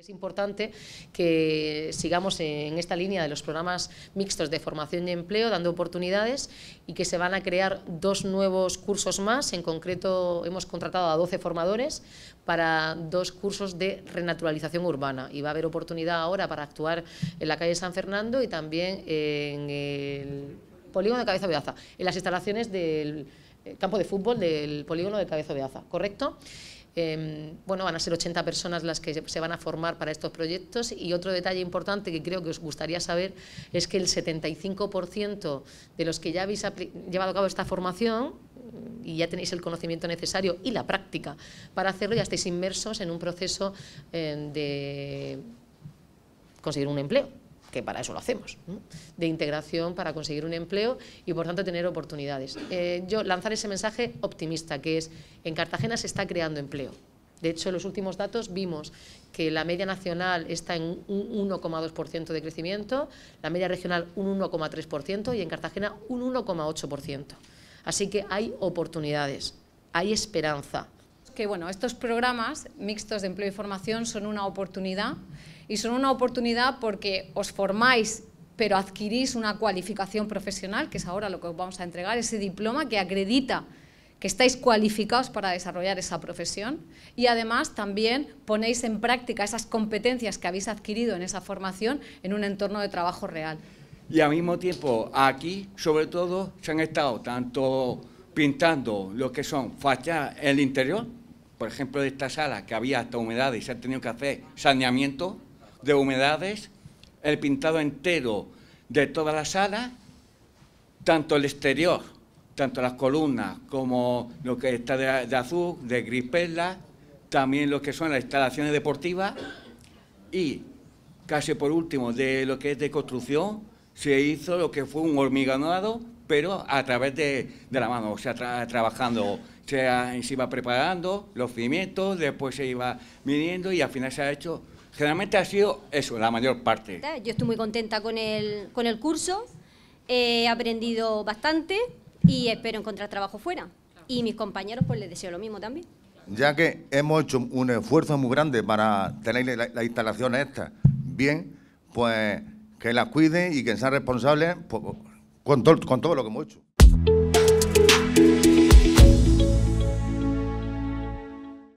Es importante que sigamos en esta línea de los programas mixtos de formación y empleo, dando oportunidades y que se van a crear dos nuevos cursos más. En concreto, hemos contratado a 12 formadores para dos cursos de renaturalización urbana y va a haber oportunidad ahora para actuar en la calle San Fernando y también en el polígono de Cabeza Beaza, en las instalaciones del eh, campo de fútbol del polígono de Cabeza Beaza, ¿correcto? Em, bueno, van a ser 80 personas las que se van a formar para estos proyectos y otro detalle importante que creo que os gustaría saber es que el 75% de los que ya habéis llevado a cabo esta formación mm, y ya tenéis el conocimiento necesario y la práctica para hacerlo, ya estáis inmersos en un proceso em, de conseguir un empleo que para eso lo hacemos, de integración para conseguir un empleo y por tanto tener oportunidades. Eh, yo lanzar ese mensaje optimista, que es en Cartagena se está creando empleo. De hecho, en los últimos datos vimos que la media nacional está en un 1,2% de crecimiento, la media regional un 1,3% y en Cartagena un 1,8%. Así que hay oportunidades, hay esperanza. Que bueno, estos programas mixtos de empleo y formación son una oportunidad y son una oportunidad porque os formáis pero adquirís una cualificación profesional, que es ahora lo que os vamos a entregar, ese diploma que acredita que estáis cualificados para desarrollar esa profesión y además también ponéis en práctica esas competencias que habéis adquirido en esa formación en un entorno de trabajo real. Y al mismo tiempo, aquí sobre todo se han estado tanto pintando lo que son fachas en el interior, por ejemplo de esta sala que había hasta humedad y se ha tenido que hacer saneamiento, de humedades, el pintado entero de toda la sala, tanto el exterior, tanto las columnas como lo que está de, azul, de gris perla, también lo que son las instalaciones deportivas y casi por último de lo que es de construcción, se hizo lo que fue un hormigonado, pero a través de, la mano, o sea, trabajando, se, se iba preparando los cimientos, después se iba midiendo y al final se ha hecho Generalmente ha sido eso, la mayor parte. Yo estoy muy contenta con el, con el curso, he aprendido bastante y espero encontrar trabajo fuera. Y mis compañeros pues les deseo lo mismo también. Ya que hemos hecho un esfuerzo muy grande para tener las la instalaciones estas bien, pues que las cuiden y que sean responsables pues, con, con todo lo que hemos hecho.